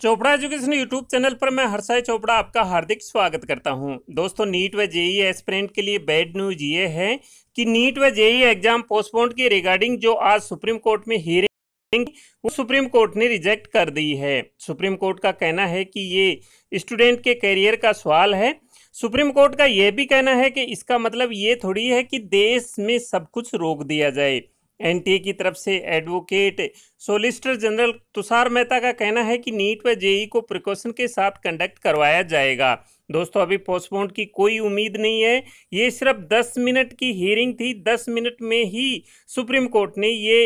Chopra education YouTube channel पर मैं हर्षाई चोपड़ा आपका हार्दिक स्वागत करता हूं दोस्तों नीट व जेई एस्पिरेंट के लिए बैड न्यूज ये है कि नीट व जेई एग्जाम पोस्टपोन्ड की रिगार्डिंग जो आज सुप्रीम कोर्ट में हियरिंग वो सुप्रीम कोर्ट ने रिजेक्ट कर दी है सुप्रीम कोर्ट का कहना है कि ये स्टूडेंट के करियर का सवाल है सुप्रीम कोर्ट का यह भी कहना है कि इसका मतलब ये थोड़ी है कि देश में सब कुछ रोक दिया जाए एनटीए की तरफ से advocate solicitor general Tushar Mehta का कहना है कि नीट व जेई को प्रिकॉशन के साथ कंडक्ट करवाया जाएगा दोस्तों अभी पोस्टपोन की कोई उम्मीद नहीं है ये सिर्फ 10 मिनट की हियरिंग थी 10 मिनट में ही सुप्रीम कोर्ट ने ये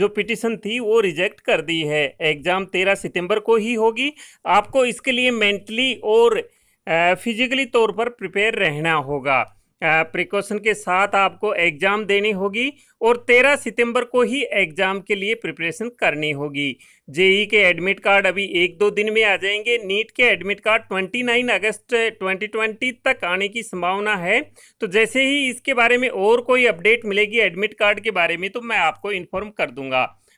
जो पिटिशन थी वो रिजेक्ट कर दी है एग्ज़ाम 13 सितंबर को ही होगी आपको इसके लिए मेंटली और फिजिकली तौर पर प्रिपेयर रहना होगा प्रिकॉशन के साथ आपको एग्ज़ाम देनी होगी और 13 सितंबर को ही एग्ज़ाम के लिए प्रिपरेशन करनी होगी जेई के एडमिट कार्ड अभी एक दो दिन में आ जाएंगे नीट के एडमिट कार्ड 29 अगस्त 2020 तक आने की संभावना है तो जैसे ही इसके बारे में और कोई अपडेट मिलेगी एडमिट कार्ड के बारे में तो मैं आपको इन्फॉर्म कर दूंगा